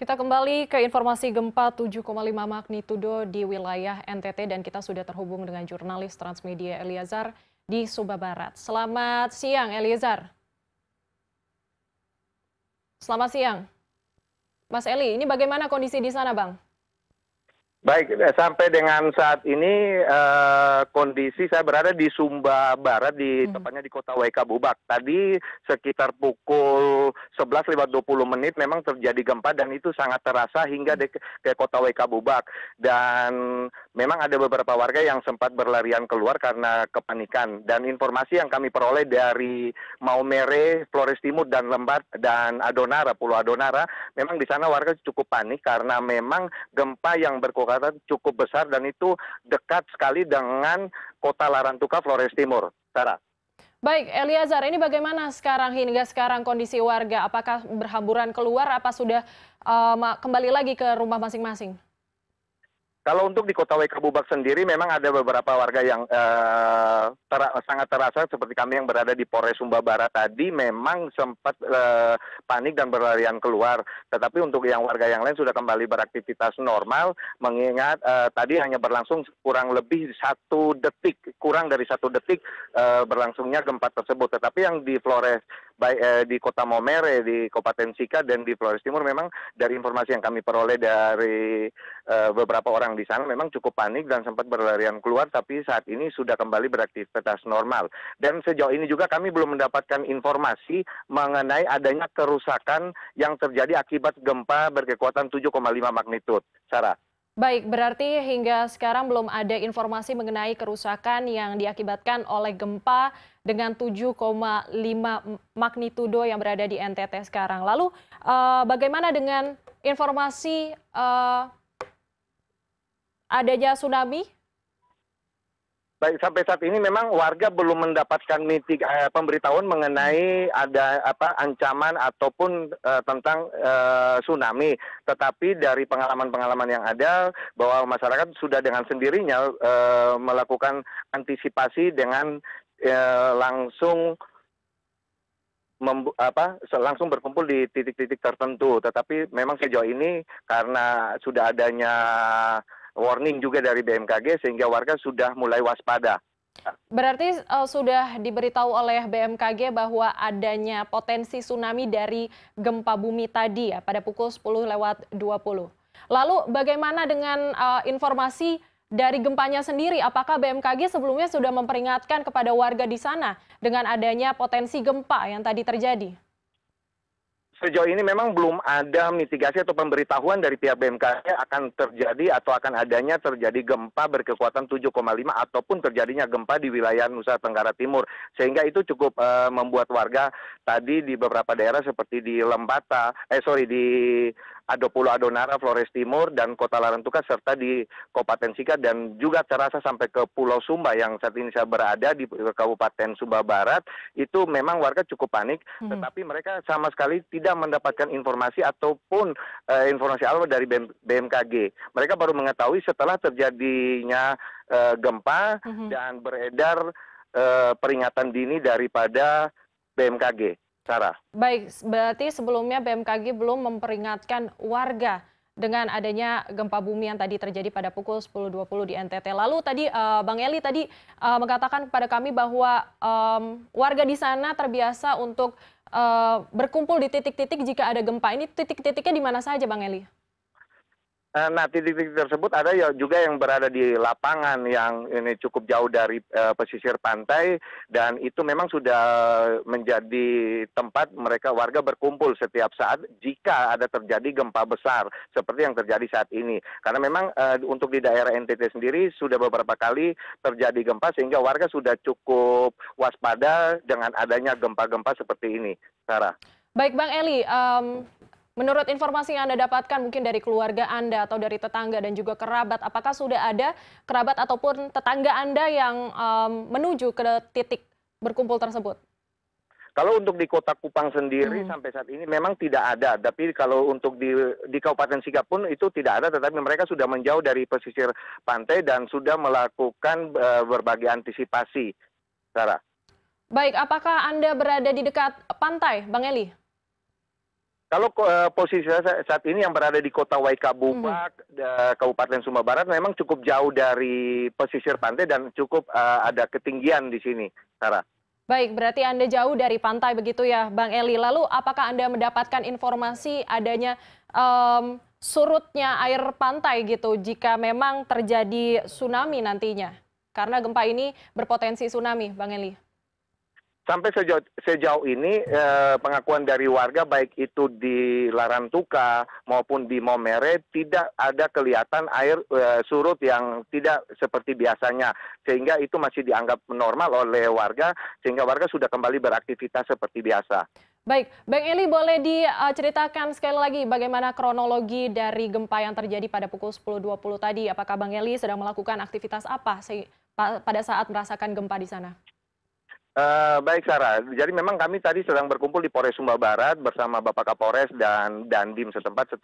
Kita kembali ke informasi gempa 7,5 magnitudo di wilayah NTT dan kita sudah terhubung dengan jurnalis Transmedia Eliazar di Suba Barat. Selamat siang Eliazar. Selamat siang. Mas Eli, ini bagaimana kondisi di sana Bang? baik ya, sampai dengan saat ini eh, kondisi saya berada di sumba barat di hmm. tepatnya di kota waika bubak tadi sekitar pukul sebelas lewat dua menit memang terjadi gempa dan itu sangat terasa hingga ke kota waika bubak dan memang ada beberapa warga yang sempat berlarian keluar karena kepanikan dan informasi yang kami peroleh dari Maumere, Flores Timur dan Lembat dan Adonara Pulau Adonara memang di sana warga cukup panik karena memang gempa yang berkurang jakarta cukup besar dan itu dekat sekali dengan kota Larantuka, Flores Timur. Sarah. Baik, Eliazar, ini bagaimana sekarang hingga sekarang kondisi warga? Apakah berhamburan keluar? Apa sudah uh, kembali lagi ke rumah masing-masing? kalau untuk di kota Waikabubak sendiri memang ada beberapa warga yang uh, eh, ter sangat terasa seperti kami yang berada di Polres Sumba Barat tadi memang sempat uh, panik dan berlarian keluar. Tetapi untuk yang warga yang lain sudah kembali beraktivitas normal mengingat uh, tadi hanya berlangsung kurang lebih satu detik, kurang dari satu detik uh, berlangsungnya gempa tersebut. Tetapi yang di Flores baik eh, di kota momere di kabupaten sika dan di flores timur memang dari informasi yang kami peroleh dari eh, beberapa orang di sana memang cukup panik dan sempat berlarian keluar tapi saat ini sudah kembali beraktivitas normal dan sejauh ini juga kami belum mendapatkan informasi mengenai adanya kerusakan yang terjadi akibat gempa berkekuatan 7,5 magnitude Sarah Baik, berarti hingga sekarang belum ada informasi mengenai kerusakan yang diakibatkan oleh gempa dengan 7,5 magnitudo yang berada di NTT sekarang. Lalu uh, bagaimana dengan informasi uh, adanya tsunami baik sampai saat ini memang warga belum mendapatkan eh, pemberitahuan mengenai ada apa ancaman ataupun eh, tentang eh, tsunami tetapi dari pengalaman pengalaman yang ada bahwa masyarakat sudah dengan sendirinya melakukan antisipasi dengan langsung Membu apa langsung berkumpul di titik-titik tertentu tetapi memang sejauh ini karena sudah adanya warning juga dari BMKG sehingga warga sudah mulai waspada. Berarti uh, sudah diberitahu oleh BMKG bahwa adanya potensi tsunami dari gempa bumi tadi ya pada pukul 10 lewat 20. Lalu bagaimana dengan uh, informasi dari gempanya sendiri? Apakah BMKG sebelumnya sudah memperingatkan kepada warga di sana dengan adanya potensi gempa yang tadi terjadi? sejauh ini memang belum ada mitigasi atau pemberitahuan dari pihak BMKG akan terjadi atau akan adanya terjadi gempa berkekuatan 7,5 ataupun terjadinya gempa di wilayah Nusa Tenggara Timur. Sehingga itu cukup e, membuat warga tadi di beberapa daerah seperti di Lembata, eh sorry di ada Pulau adonara flores timur dan kota larantuka serta di kabupaten sika dan juga terasa sampai ke pulau sumba yang saat ini saya berada di kabupaten sumba barat itu memang warga cukup panik hmm. tetapi mereka sama sekali tidak mendapatkan informasi ataupun uh, informasi awal dari BM, BMKG mereka baru mengetahui setelah terjadinya uh, gempa hmm. dan beredar uh, peringatan dini daripada BMKG Sarah. Baik, berarti sebelumnya BMKG belum memperingatkan warga dengan adanya gempa bumi yang tadi terjadi pada pukul 10.20 di NTT. Lalu tadi uh, Bang Eli tadi uh, mengatakan kepada kami bahwa um, warga di sana terbiasa untuk uh, berkumpul di titik-titik jika ada gempa. Ini titik-titiknya di mana saja Bang Eli? Eh, nah, titik-titik tersebut ada ya juga yang berada di lapangan yang ini cukup jauh dari uh, pesisir pantai dan itu memang sudah menjadi tempat mereka warga berkumpul setiap saat jika ada terjadi gempa besar seperti yang terjadi saat ini. Karena memang uh, untuk di daerah NTT sendiri sudah beberapa kali terjadi gempa sehingga warga sudah cukup waspada dengan adanya gempa-gempa seperti ini. Sarah. Baik, Bang Eli, um, Menurut informasi yang Anda dapatkan mungkin dari keluarga Anda atau dari tetangga dan juga kerabat, apakah sudah ada kerabat ataupun tetangga Anda yang um, menuju ke titik berkumpul tersebut? Kalau untuk di kota Kupang sendiri hmm. sampai saat ini memang tidak ada, tapi kalau untuk di di Kabupaten Sikap pun itu tidak ada, tetapi mereka sudah menjauh dari pesisir pantai dan sudah melakukan uh, berbagai antisipasi, Sarah. Baik, apakah Anda berada di dekat pantai, Bang Eli? kalau eh, posisi saya saat ini yang berada di kota waikabubak hmm. eh, kabupaten sumba barat memang cukup jauh dari pesisir pantai dan cukup eh, ada ketinggian di sini sarah Baik, berarti Anda jauh dari pantai begitu ya, Bang Eli. Lalu apakah Anda mendapatkan informasi adanya um, surutnya air pantai gitu jika memang terjadi tsunami nantinya? Karena gempa ini berpotensi tsunami, Bang Eli sampai sejauh, sejauh ini eh, pengakuan dari warga baik itu di Larantuka maupun di Momere tidak ada kelihatan air eh, surut yang tidak seperti biasanya sehingga itu masih dianggap normal oleh warga sehingga warga sudah kembali beraktivitas seperti biasa. Baik, Bang Eli boleh diceritakan sekali lagi bagaimana kronologi dari gempa yang terjadi pada pukul 10.20 tadi? Apakah Bang Eli sedang melakukan aktivitas apa pada saat merasakan gempa di sana? Eh, baik sarah jadi memang kami tadi sedang berkumpul di Polres sumba barat bersama bapak kapolres dan dandim setempat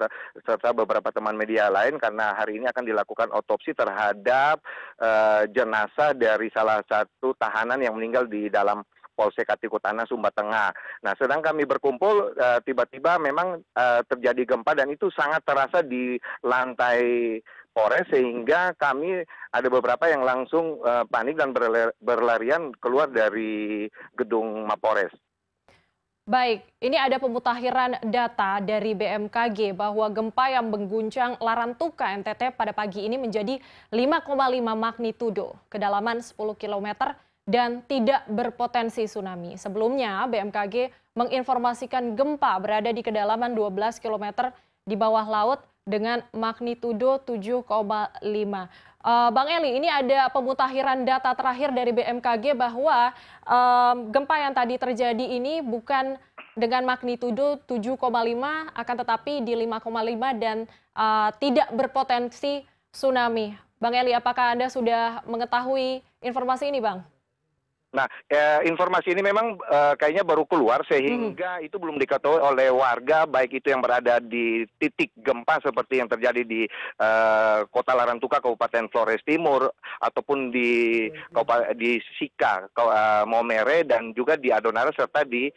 serta beberapa teman media lain karena hari ini akan dilakukan otopsi terhadap eh, jenazah dari salah satu tahanan yang meninggal di dalam Polsek Katikutana, Sumba Tengah. Nah, sedang kami berkumpul, eh, tiba-tiba uh, memang uh, terjadi gempa dan itu sangat terasa di lantai polres sehingga kami ada beberapa yang langsung eh, panik dan berlarian keluar dari gedung Mapores. Baik, ini ada pemutakhiran data dari BMKG bahwa gempa yang mengguncang Larantuka NTT pada pagi ini menjadi 5,5 magnitudo, kedalaman 10 km dan tidak berpotensi tsunami. Sebelumnya, BMKG menginformasikan gempa berada di kedalaman 12 km di bawah laut dengan magnitudo 7,5. Uh, eh, Bang Eli, ini ada pemutakhiran data terakhir dari BMKG bahwa um, gempa yang tadi terjadi ini bukan dengan magnitudo 7,5 akan tetapi di 5,5 dan uh, tidak berpotensi tsunami. Bang Eli, apakah Anda sudah mengetahui informasi ini, Bang? nah eh, informasi ini memang eh, kayaknya baru keluar sehingga hmm. itu belum diketahui oleh warga baik itu yang berada di titik gempa seperti yang terjadi di eh, kota larantuka kabupaten flores timur ataupun di hmm. di sika momere dan juga di adonara serta di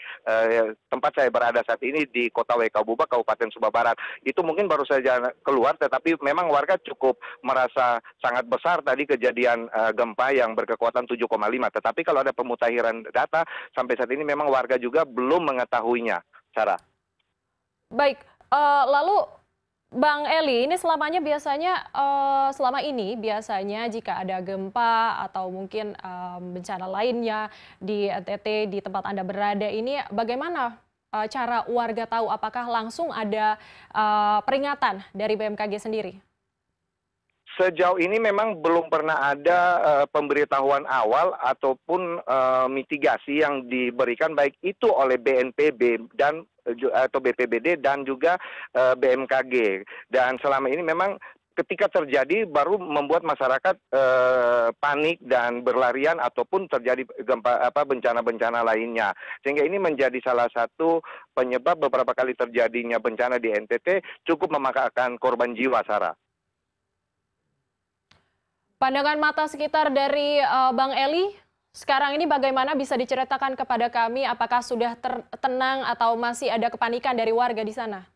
tempat saya berada saat ini di kota wekabuba kabupaten Sumba barat itu mungkin baru saja keluar tetapi memang warga cukup merasa sangat besar tadi kejadian gempa yang berkekuatan 7,5 tetapi kalau ada pemutahiran data sampai saat ini memang warga juga belum mengetahuinya. cara. Baik, uh, lalu Bang Eli, ini selamanya biasanya uh, selama ini biasanya jika ada gempa atau mungkin um, bencana lainnya di NTT di tempat anda berada ini bagaimana uh, cara warga tahu apakah langsung ada uh, peringatan dari BMKG sendiri? sejauh ini memang belum pernah ada eh, pemberitahuan awal ataupun eh, mitigasi yang diberikan baik itu oleh BNPB dan eh, atau BPBD dan juga BMKG dan selama ini memang ketika terjadi baru membuat masyarakat uh, panik dan berlarian ataupun terjadi gempa apa bencana-bencana lainnya sehingga ini menjadi salah satu penyebab beberapa kali terjadinya bencana di NTT cukup memakan korban jiwa Sarah. Pandangan mata sekitar dari uh, Bang Eli sekarang ini bagaimana bisa diceritakan kepada kami apakah sudah tenang atau masih ada kepanikan dari warga di sana?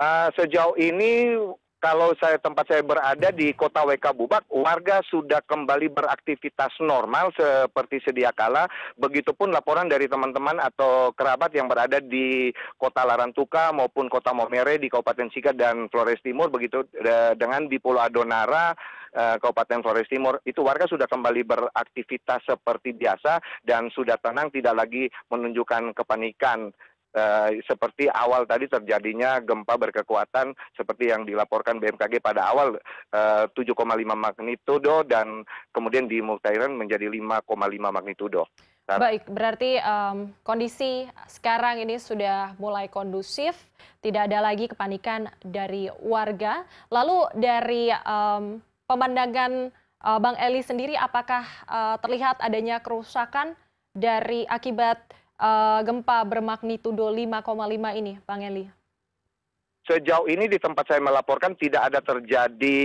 Uh, sejauh ini kalau saya tempat saya berada di Kota WK Bubak, warga sudah kembali beraktivitas normal seperti sedia kala. Begitupun laporan dari teman-teman atau kerabat yang berada di Kota Larantuka maupun Kota Momere di Kabupaten Sika dan Flores Timur, begitu eh, dengan di Pulau Adonara, Eh, Kabupaten Flores Timur itu warga sudah kembali beraktivitas seperti biasa dan sudah tenang tidak lagi menunjukkan kepanikan Uh, seperti awal tadi terjadinya gempa berkekuatan seperti yang dilaporkan BMKG pada awal eh, uh, 7,5 magnitudo dan kemudian di multiran menjadi 5,5 magnitudo. Nah, Baik, berarti um, kondisi sekarang ini sudah mulai kondusif, tidak ada lagi kepanikan dari warga. Lalu dari um, pemandangan uh, Bang Eli sendiri apakah uh, terlihat adanya kerusakan dari akibat uh, gempa bermagnitudo 5,5 ini, Bang Eli? Sejauh ini di tempat saya melaporkan tidak ada terjadi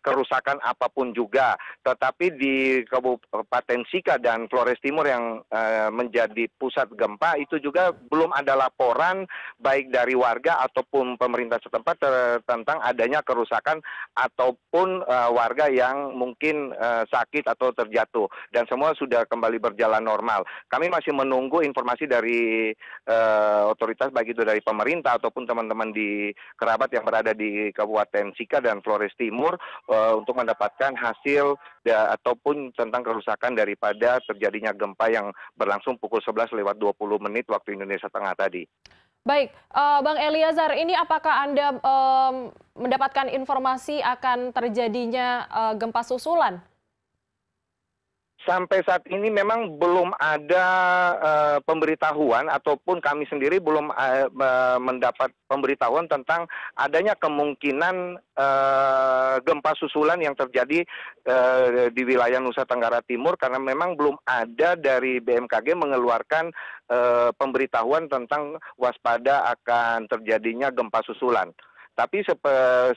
kerusakan apapun juga, tetapi di Kabupaten Sika dan Flores Timur yang eh, menjadi pusat gempa itu juga belum ada laporan baik dari warga ataupun pemerintah setempat tentang adanya kerusakan ataupun eh, warga yang mungkin eh, sakit atau terjatuh dan semua sudah kembali berjalan normal. Kami masih menunggu informasi dari otoritas baik itu dari pemerintah ataupun teman-teman di kerabat yang berada di Kabupaten Sika dan Flores Timur uh, untuk mendapatkan hasil da, ataupun tentang kerusakan daripada terjadinya gempa yang berlangsung pukul 11 lewat 20 menit waktu Indonesia Tengah tadi. Baik, uh, Bang Eliazar, ini apakah Anda um, mendapatkan informasi akan terjadinya uh, gempa susulan? sampai saat ini memang belum ada uh, pemberitahuan ataupun kami sendiri belum uh, mendapat pemberitahuan tentang adanya kemungkinan uh, gempa susulan yang terjadi uh, di wilayah Nusa Tenggara Timur karena memang belum ada dari BMKG mengeluarkan uh, pemberitahuan tentang waspada akan terjadinya gempa susulan tapi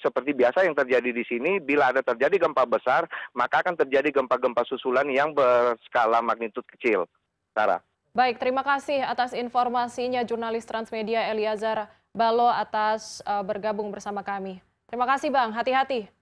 seperti biasa yang terjadi di sini bila ada terjadi gempa besar maka akan terjadi gempa-gempa susulan yang berskala magnitud kecil. Sarah. Baik, terima kasih atas informasinya jurnalis Transmedia Eliazar Balo atas uh, bergabung bersama kami. Terima kasih Bang, hati-hati.